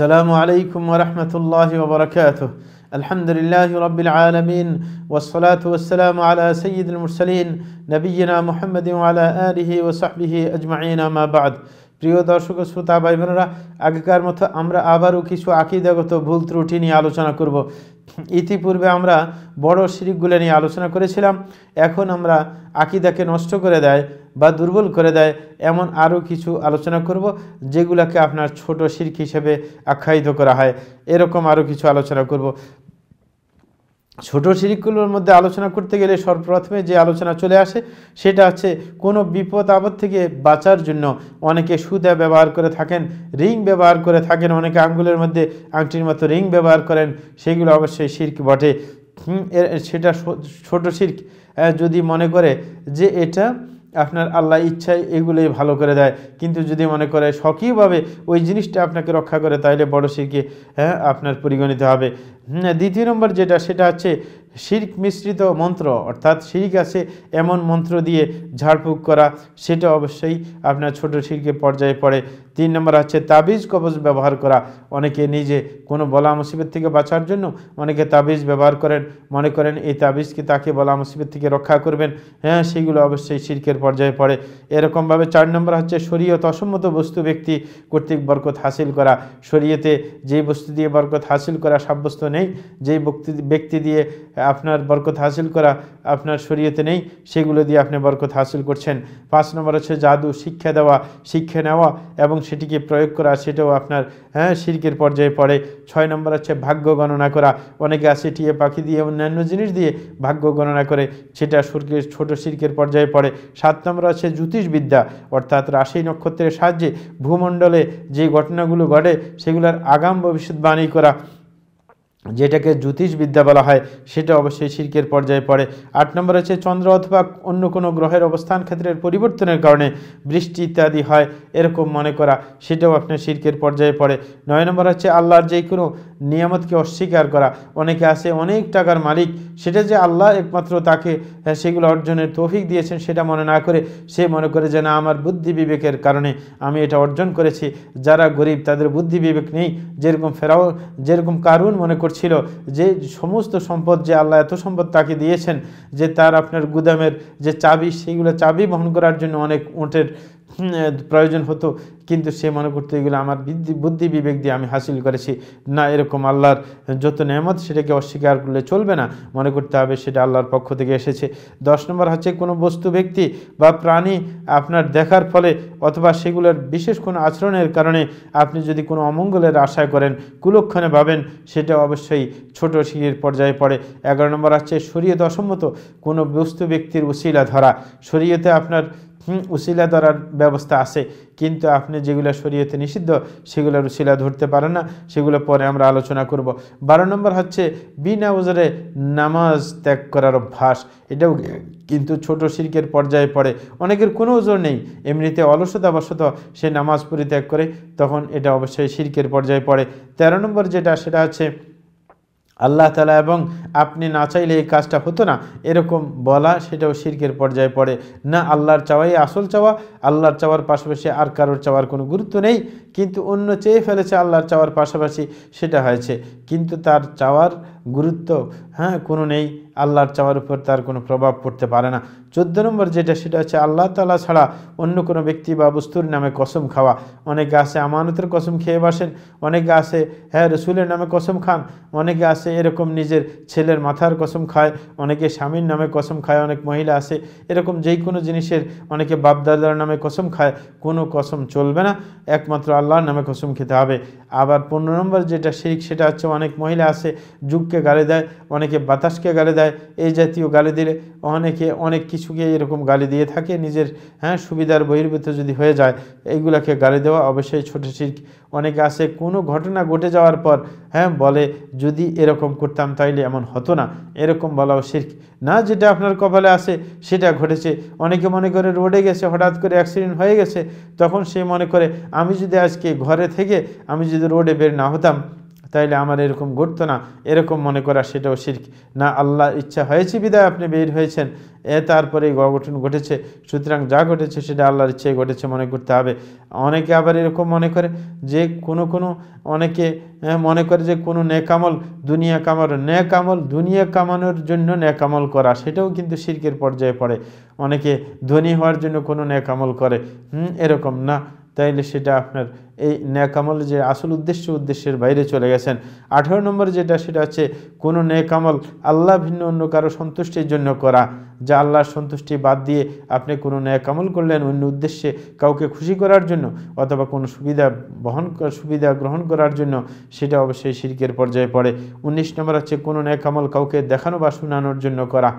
السلام عليكم ورحمة الله وبركاته الحمد لله رب العالمين والصلاة والسلام على سيد المرسلين نبينا محمد وعلى آله وصحبه أجمعين ما بعد প্রিয় দর্শক শ্রোতা ভাই বোনেরা আগেকার মতো আমরা আবারও কিছু আকিদাগত ভুল ত্রুটি নিয়ে আলোচনা করব ইতিপূর্বে আমরা বড় শিরিকগুলো নিয়ে আলোচনা করেছিলাম এখন আমরা আকিদাকে নষ্ট করে দেয় বা দুর্বল করে দেয় এমন আরও কিছু আলোচনা করব যেগুলাকে আপনার ছোট শির্ক হিসেবে আখ্যায়িত করা হয় এরকম আরও কিছু আলোচনা করব ছোট শিরিকগুলোর মধ্যে আলোচনা করতে গেলে সর্বপ্রথমে যে আলোচনা চলে আসে সেটা হচ্ছে কোনো বিপদ আপদ থেকে বাঁচার জন্য অনেকে সুদা ব্যবহার করে থাকেন রিং ব্যবহার করে থাকেন অনেকে আঙ্গুলের মধ্যে আংটির মতো রিং ব্যবহার করেন সেগুলো অবশ্যই শির্ক বটে সেটা ছোট শির্ক যদি মনে করে যে এটা আপনার আল্লাহ ইচ্ছায় এগুলোই ভালো করে দেয় কিন্তু যদি মনে করে স্বকীয়ভাবে ওই জিনিসটা আপনাকে রক্ষা করে তাহলে বড় শিরকে হ্যাঁ আপনার পরিগণিত হবে দ্বিতীয় নম্বর যেটা সেটা হচ্ছে শির্ক মিশ্রিত মন্ত্র অর্থাৎ শিরিক আছে এমন মন্ত্র দিয়ে ঝাড়ফুঁক করা সেটা অবশ্যই আপনার ছোট শিরকে পর্যায়ে পড়ে তিন নম্বর আছে তাবিজ কবজ ব্যবহার করা অনেকে নিজে কোনো বলা মুসিবত থেকে বাঁচার জন্য অনেকে তাবিজ ব্যবহার করেন মনে করেন এই তাবিজকে তাকে বলা মুসিবত থেকে রক্ষা করবেন হ্যাঁ সেগুলো অবশ্যই শির্কের পর্যায়ে পড়ে এরকমভাবে চার নম্বর হচ্ছে শরীয়ত অসম্মত বস্তু ব্যক্তি কর্তৃক বরকত হাসিল করা শরীয়তে যে বস্তু দিয়ে বরকত হাসিল করা সাব্যস্ত নেই যেই ব্যক্তি দিয়ে আপনার বরকত হাসিল করা আপনার শরীয়তে নেই সেগুলো দিয়ে আপনি বরকত হাসিল করছেন পাঁচ নম্বর হচ্ছে জাদু শিক্ষা দেওয়া শিক্ষা নেওয়া এবং সেটিকে প্রয়োগ করা সেটাও আপনার হ্যাঁ সিরকের পর্যায়ে পড়ে ছয় নম্বর আছে ভাগ্য গণনা করা অনেকে আছে টিয়ে পাখি দিয়ে অন্যান্য জিনিস দিয়ে ভাগ্য গণনা করে সেটা সুরকের ছোট শিরকের পর্যায়ে পড়ে সাত নম্বর আছে জ্যোতিষবিদ্যা অর্থাৎ রাশি নক্ষত্রের সাহায্যে ভূমণ্ডলে যে ঘটনাগুলো ঘটে সেগুলোর আগাম ভবিষ্যৎবাণী করা যেটাকে জ্যোতিষবিদ্যা বলা হয় সেটা অবশ্যই শির্কের পর্যায়ে পড়ে আট নম্বর হচ্ছে চন্দ্র অথবা অন্য কোনো গ্রহের অবস্থান ক্ষেত্রের পরিবর্তনের কারণে বৃষ্টি ইত্যাদি হয় এরকম মনে করা সেটাও আপনার শির্কের পর্যায়ে পড়ে নয় নম্বর হচ্ছে আল্লাহর যে কোনো নিয়ামতকে অস্বীকার করা অনেকে আছে অনেক টাকার মালিক সেটা যে আল্লাহ একমাত্র তাকে হ্যাঁ, সেগুলো অর্জনের তৌফিক দিয়েছেন সেটা মনে না করে সে মনে করে যে না আমার বুদ্ধি বিবেকের কারণে আমি এটা অর্জন করেছি যারা গরিব তাদের বুদ্ধি বিবেক নেই যেরকম ফেরাও যেরকম কারণ মনে করে করছিল যে সমস্ত সম্পদ যে আল্লাহ এত সম্পদ তাকে দিয়েছেন যে তার আপনার গুদামের যে চাবি সেইগুলো চাবি বহন করার জন্য অনেক উঁটের প্রয়োজন হতো কিন্তু সে মনে করতে এগুলো আমার বুদ্ধি বিবেক দিয়ে আমি হাসিল করেছি না এরকম আল্লাহর যত নেমত সেটাকে অস্বীকার করলে চলবে না মনে করতে হবে সেটা আল্লাহর পক্ষ থেকে এসেছে দশ নম্বর হচ্ছে কোনো বস্তু ব্যক্তি বা প্রাণী আপনার দেখার ফলে অথবা সেগুলোর বিশেষ কোনো আচরণের কারণে আপনি যদি কোনো অমঙ্গলের আশা করেন কুলক্ষণে ভাবেন সেটা অবশ্যই ছোট সিঁড়ির পর্যায়ে পড়ে এগারো নম্বর হচ্ছে শরীয়ত অসম্মত কোনো বস্তু ব্যক্তির উশিলা ধরা শরীয়তে আপনার উশিলা ধরার ব্যবস্থা আছে কিন্তু আপনি যেগুলো শরীয়তে নিষিদ্ধ সেগুলোর উশিলা ধরতে পারেন না সেগুলো পরে আমরা আলোচনা করব বারো নম্বর হচ্ছে বিনা ওজরে নামাজ ত্যাগ করার অভ্যাস এটাও কিন্তু ছোট শিল্পের পর্যায়ে পড়ে অনেকের কোনো উজোর নেই এমনিতে অলসতাবশত সে নামাজ পরিত্যাগ করে তখন এটা অবশ্যই শিল্পের পর্যায়ে পড়ে ১৩ নম্বর যেটা সেটা হচ্ছে আল্লাহ তালা এবং আপনি না চাইলে এই কাজটা হতো না এরকম বলা সেটাও শির্কের পর্যায়ে পড়ে না আল্লাহর চাওয়াই আসল চাওয়া আল্লাহর চাওয়ার পাশাপাশি আর কারোর চাওয়ার কোনো গুরুত্ব নেই কিন্তু অন্য চেয়ে ফেলেছে আল্লাহর চাওয়ার পাশাপাশি সেটা হয়েছে কিন্তু তার চাওয়ার গুরুত্ব হ্যাঁ কোনো নেই আল্লাহর চাওয়ার উপর তার কোনো প্রভাব পড়তে পারে না চোদ্দ নম্বর যেটা সেটা হচ্ছে আল্লাহ তালা ছাড়া অন্য কোনো ব্যক্তি বা বস্তুর নামে কসম খাওয়া অনেকে গাছে আমানতের কসম খেয়ে বাসেন অনেকে গাছে হ্যাঁ রসুলের নামে কসম খান অনেকে আছে এরকম নিজের ছেলের মাথার কসম খায় অনেকে স্বামীর নামে কসম খায় অনেক মহিলা আছে এরকম যেই কোনো জিনিসের অনেকে বাপদাদার নামে কসম খায় কোনো কসম চলবে না একমাত্র আল্লাহর নামে কসম খেতে হবে আবার পনেরো নম্বর যেটা শিখ সেটা হচ্ছে অনেক মহিলা আছে যুগকে গালি দেয় অনেকে বাতাসকে গালি দেয় এই জাতীয় গালি দিলে অনেকে অনেক কিছুকে এরকম গালি দিয়ে থাকে নিজের হ্যাঁ সুবিধার বহির্ভূত যদি হয়ে যায় এইগুলাকে গালি দেওয়া অবশ্যই ছোট শির্ক অনেকে আসে কোনো ঘটনা ঘটে যাওয়ার পর হ্যাঁ বলে যদি এরকম করতাম তাইলে এমন হতো না এরকম বলাও শির্ক না যেটা আপনার কপালে আসে সেটা ঘটেছে অনেকে মনে করে রোডে গেছে হঠাৎ করে অ্যাক্সিডেন্ট হয়ে গেছে তখন সে মনে করে আমি যদি আজকে ঘরে থেকে আমি যদি রোডে বের না হতাম তাইলে আমার এরকম ঘটতো না এরকম মনে করা সেটাও শির্ক না আল্লাহ ইচ্ছা হয়েছে বিদায় আপনি বের হয়েছেন এ তারপরে অঘটন ঘটেছে সুতরাং যা ঘটেছে সেটা আল্লাহর ইচ্ছে ঘটেছে মনে করতে হবে অনেকে আবার এরকম মনে করে যে কোনো কোনো অনেকে মনে করে যে কোনো নেকামল দুনিয়া কামার নেকামল দুনিয়া কামানোর জন্য নেকামল করা সেটাও কিন্তু শির্কের পর্যায়ে পড়ে অনেকে ধনী হওয়ার জন্য কোনো নেকামল করে এরকম না তাইলে সেটা আপনার এই ন্যাকামল যে আসল উদ্দেশ্য উদ্দেশ্যের বাইরে চলে গেছেন আঠেরো নম্বর যেটা সেটা হচ্ছে কোনো ন্যাকামল আল্লাহ ভিন্ন অন্য কারো সন্তুষ্টির জন্য করা যা আল্লাহর সন্তুষ্টি বাদ দিয়ে আপনি কোনো ন্যাকামল করলেন অন্য উদ্দেশ্যে কাউকে খুশি করার জন্য অথবা কোনো সুবিধা বহন সুবিধা গ্রহণ করার জন্য সেটা অবশ্যই শিল্পের পর্যায়ে পড়ে উনিশ নম্বর হচ্ছে কোনো ন্যাকামল কাউকে দেখানো বা শোনানোর জন্য করা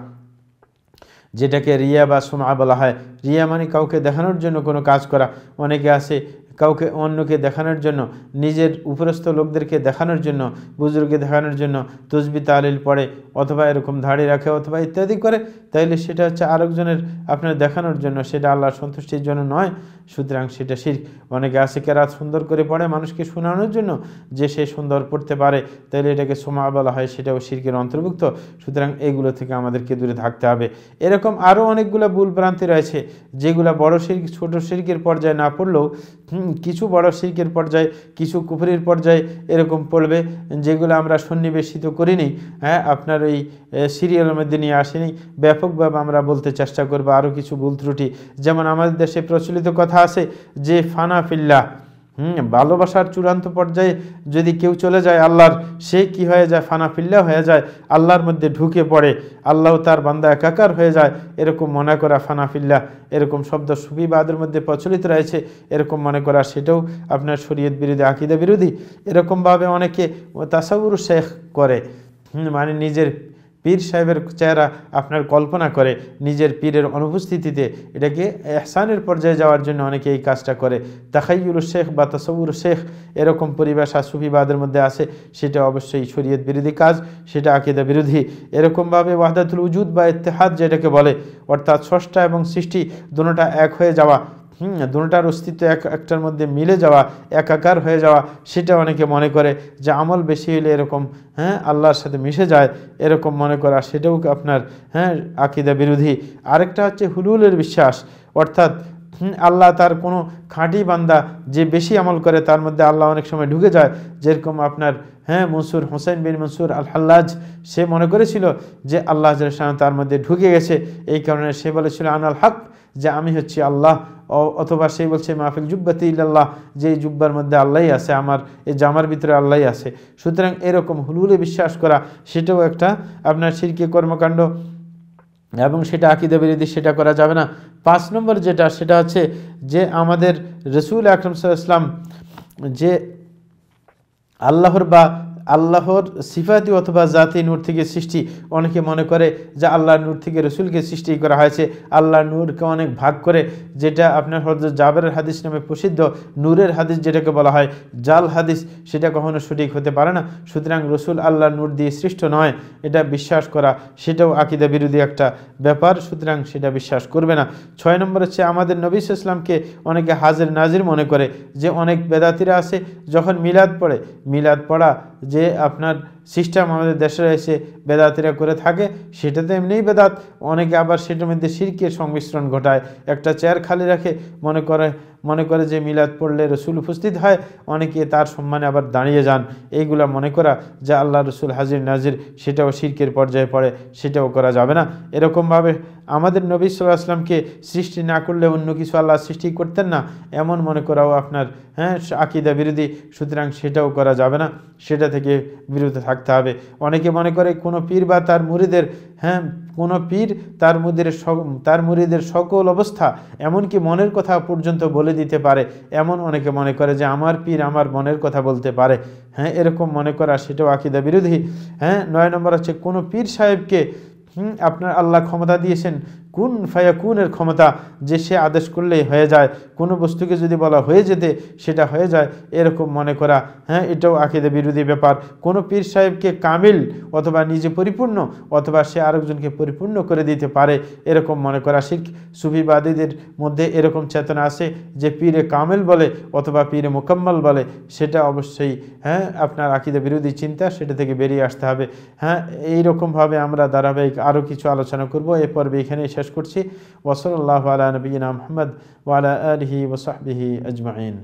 যেটাকে রিয়া বা সোনা বলা হয় রিয়া মানে কাউকে দেখানোর জন্য কোনো কাজ করা অনেকে আসে কাউকে অন্যকে দেখানোর জন্য নিজের উপরস্থ লোকদেরকে দেখানোর জন্য বুজুর্গকে দেখানোর জন্য তসবি তালিল পড়ে অথবা এরকম ধাড়ি রাখে অথবা ইত্যাদি করে তাইলে সেটা হচ্ছে আরেকজনের আপনার দেখানোর জন্য সেটা আল্লাহর সন্তুষ্টির জন্য নয় সুতরাং সেটা শির অনেকে আছে কেরাত সুন্দর করে পড়ে মানুষকে শোনানোর জন্য যে সে সুন্দর পড়তে পারে তাহলে এটাকে সোমা বলা হয় সেটাও শির্কের অন্তর্ভুক্ত সুতরাং এগুলো থেকে আমাদেরকে দূরে থাকতে হবে এরকম আরও অনেকগুলো ভুল ভ্রান্তি রয়েছে যেগুলো বড় শির্ক ছোটো শির্কের পর্যায়ে না পড়লেও কিছু বড় শির্কের পর্যায়ে কিছু কুফুরির পর্যায়ে এরকম পড়বে যেগুলো আমরা সন্নিবেশিত করিনি হ্যাঁ আপনার ওই সিরিয়ালের মধ্যে নিয়ে আসেনি ব্যাপকভাবে আমরা বলতে চেষ্টা করবো আরও কিছু ভুল ত্রুটি যেমন আমাদের দেশে প্রচলিত কথা আছে যে ফানা ফিল্লা হুম ভালোবাসার চূড়ান্ত পর্যায়ে যদি কেউ চলে যায় আল্লাহর সে কি হয়ে যায় ফানা ফিল্লা হয়ে যায় আল্লাহর মধ্যে ঢুকে পড়ে আল্লাহ তার বান্দা একাকার হয়ে যায় এরকম মনে করা ফানা ফিল্লা এরকম শব্দ সুবিবাদের মধ্যে প্রচলিত রয়েছে এরকম মনে করা সেটাও আপনার শরীয়ত বিরোধী আকিদা বিরোধী এরকমভাবে অনেকে তাসাউর শেখ করে মানে নিজের পীর সাহেবের চেহারা আপনার কল্পনা করে নিজের পীরের অনুপস্থিতিতে এটাকে এহসানের পর্যায়ে যাওয়ার জন্য অনেকে এই কাজটা করে তাকাইউল শেখ বা তাসবুর শেখ এরকম পরিবেশ সুফিবাদের মধ্যে আসে সেটা অবশ্যই শরীয়ত বিরোধী কাজ সেটা আকিদা বিরোধী এরকমভাবে ওয়াহদাতুল উজুদ বা ইত্তেহাদ যেটাকে বলে অর্থাৎ ষষ্ঠা এবং সৃষ্টি দুটা এক হয়ে যাওয়া হুম দুটার অস্তিত্ব এক একটার মধ্যে মিলে যাওয়া একাকার হয়ে যাওয়া সেটা অনেকে মনে করে যে আমল বেশি হলে এরকম হ্যাঁ আল্লাহর সাথে মিশে যায় এরকম মনে করা সেটাও আপনার হ্যাঁ আকিদা বিরোধী আরেকটা হচ্ছে হুলুলের বিশ্বাস অর্থাৎ আল্লাহ তার কোনো খাঁটি বান্দা যে বেশি আমল করে তার মধ্যে আল্লাহ অনেক সময় ঢুকে যায় যেরকম আপনার হ্যাঁ মনসুর হোসেন বিন মনসুর আল হাল্লাজ সে মনে করেছিল যে আল্লাহ জাহান তার মধ্যে ঢুকে গেছে এই কারণে সে বলেছিল আনাল হক যে আমি হচ্ছি আল্লাহ অথবা সে বলছে মাহফিল জুব্বাতি আল্লাহ যে জুব্বার মধ্যে আল্লাহই আছে আমার এই জামার ভিতরে আল্লাহই আছে সুতরাং এরকম হুলুলে বিশ্বাস করা সেটাও একটা আপনার শিরকে কর্মকাণ্ড এবং সেটা আকিদে বিরোধী সেটা করা যাবে না পাঁচ নম্বর যেটা সেটা হচ্ছে যে আমাদের রসুল আকরম ইসলাম যে আল্লাহর বা আল্লাহর সিফাতি অথবা জাতি নূর থেকে সৃষ্টি অনেকে মনে করে যে আল্লাহ নূর থেকে রসুলকে সৃষ্টি করা হয়েছে আল্লাহ নূরকে অনেক ভাগ করে যেটা আপনার হজরত জাবের হাদিস নামে প্রসিদ্ধ নূরের হাদিস যেটাকে বলা হয় জাল হাদিস সেটা কখনো সঠিক হতে পারে না সুতরাং রসুল আল্লাহ নূর দিয়ে সৃষ্ট নয় এটা বিশ্বাস করা সেটাও আকিদা বিরোধী একটা ব্যাপার সুতরাং সেটা বিশ্বাস করবে না ছয় নম্বর হচ্ছে আমাদের নবীস ইসলামকে অনেকে হাজির নাজির মনে করে যে অনেক বেদাতিরা আছে যখন মিলাদ পড়ে মিলাদ পড়া যে আপনার সিস্টেম আমাদের দেশে এসে বেদাতিরা করে থাকে সেটা তো এমনিই বেদাত অনেকে আবার সেটার মধ্যে সিরকের সংমিশ্রণ ঘটায় একটা চেয়ার খালি রাখে মনে করে মনে করে যে মিলাদ পড়লে রসুল উপস্থিত হয় অনেকে তার সম্মানে আবার দাঁড়িয়ে যান এইগুলা মনে করা যে আল্লাহ রসুল হাজির নাজির সেটাও শিরকের পর্যায়ে পড়ে সেটাও করা যাবে না এরকমভাবে আমাদের নবী সাল্লাহ আসলামকে সৃষ্টি না করলে অন্য কিছু আল্লাহ সৃষ্টি করতেন না এমন মনে করাও আপনার হ্যাঁ আকিদা বিরোধী সুতরাং সেটাও করা যাবে না সেটা থেকে বিরত থাকতে হবে অনেকে মনে করে কোনো পীর বা তার মুড়িদের হ্যাঁ কোনো পীর তার মুদের তার মুরিদের সকল অবস্থা এমনকি মনের কথা পর্যন্ত বলে দিতে পারে এমন অনেকে মনে করে যে আমার পীর আমার মনের কথা বলতে পারে হ্যাঁ এরকম মনে করা সেটাও আকিদা বিরোধী হ্যাঁ নয় নম্বর হচ্ছে কোনো পীর সাহেবকে আপনার আল্লাহ ক্ষমতা দিয়েছেন কুন ফায়াকুনের ক্ষমতা যে সে আদেশ করলেই হয়ে যায় কোনো বস্তুকে যদি বলা হয়ে যেতে সেটা হয়ে যায় এরকম মনে করা হ্যাঁ এটাও আকিদে বিরোধী ব্যাপার কোনো পীর সাহেবকে কামিল অথবা নিজে পরিপূর্ণ অথবা সে আরেকজনকে পরিপূর্ণ করে দিতে পারে এরকম মনে করা শিখ সুফিবাদীদের মধ্যে এরকম চেতনা আছে যে পীরে কামিল বলে অথবা পীরে মোকাম্মল বলে সেটা অবশ্যই হ্যাঁ আপনার আকিদে বিরোধী চিন্তা সেটা থেকে বেরিয়ে আসতে হবে হ্যাঁ এইরকমভাবে আমরা ধারাবাহিক আরও কিছু আলোচনা করব এ পর্বে এখানে শেষ করছি ওসল আল্লাহ আলা নবীনা মোহাম্মদ ওয়ালা আলহি ওসাহবিহি আজমাইন